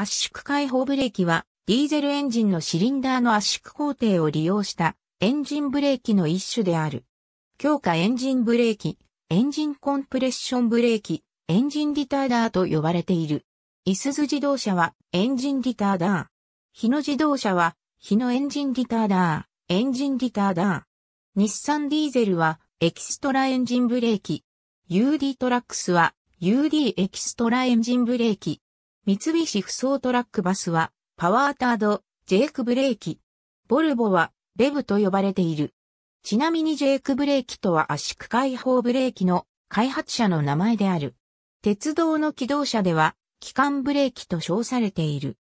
圧縮解放ブレーキは、ディーゼルエンジンのシリンダーの圧縮工程を利用したエンジンブレーキの一種である。強化エンジンブレーキ、エンジンコンプレッションブレーキ、エンジンリターダーと呼ばれている。いすゞ自動車はエンジンリターダー。日野自動車は日野エンジンリターダー、エンジンリターダー。日産ディーゼルはエキストラエンジンブレーキ。UD トラックスは UD エキストラエンジンブレーキ。三菱不走トラックバスは、パワータード、ジェイクブレーキ。ボルボは、レブと呼ばれている。ちなみにジェイクブレーキとは圧縮解放ブレーキの開発者の名前である。鉄道の機動車では、機関ブレーキと称されている。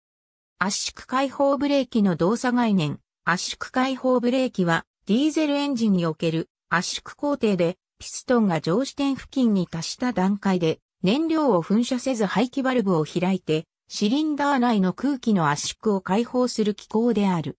圧縮解放ブレーキの動作概念、圧縮解放ブレーキは、ディーゼルエンジンにおける圧縮工程で、ピストンが上視点付近に達した段階で、燃料を噴射せず排気バルブを開いて、シリンダー内の空気の圧縮を解放する機構である。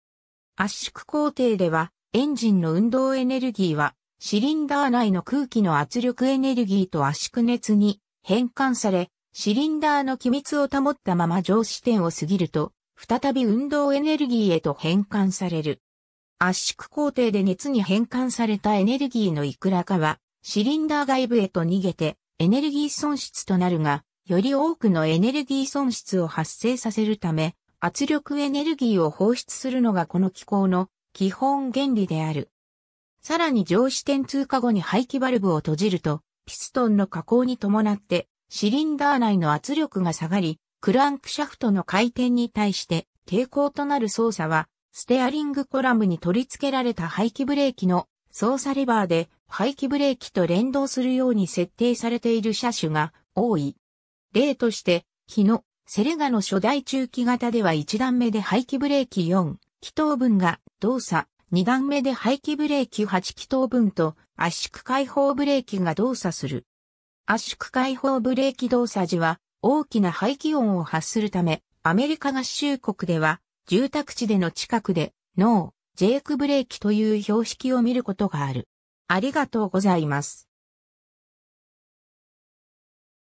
圧縮工程では、エンジンの運動エネルギーは、シリンダー内の空気の圧力エネルギーと圧縮熱に変換され、シリンダーの機密を保ったまま上視点を過ぎると、再び運動エネルギーへと変換される。圧縮工程で熱に変換されたエネルギーのいくらかは、シリンダー外部へと逃げて、エネルギー損失となるが、より多くのエネルギー損失を発生させるため、圧力エネルギーを放出するのがこの機構の基本原理である。さらに上視点通過後に排気バルブを閉じると、ピストンの加工に伴って、シリンダー内の圧力が下がり、クランクシャフトの回転に対して抵抗となる操作は、ステアリングコラムに取り付けられた排気ブレーキの操作レバーで排気ブレーキと連動するように設定されている車種が多い。例として、日野、セレガの初代中期型では1段目で排気ブレーキ4気筒分が動作、2段目で排気ブレーキ8気筒分と圧縮解放ブレーキが動作する。圧縮解放ブレーキ動作時は大きな排気音を発するため、アメリカ合衆国では住宅地での近くで脳、ジェイクブレーキという標識を見ることがある。ありがとうございます。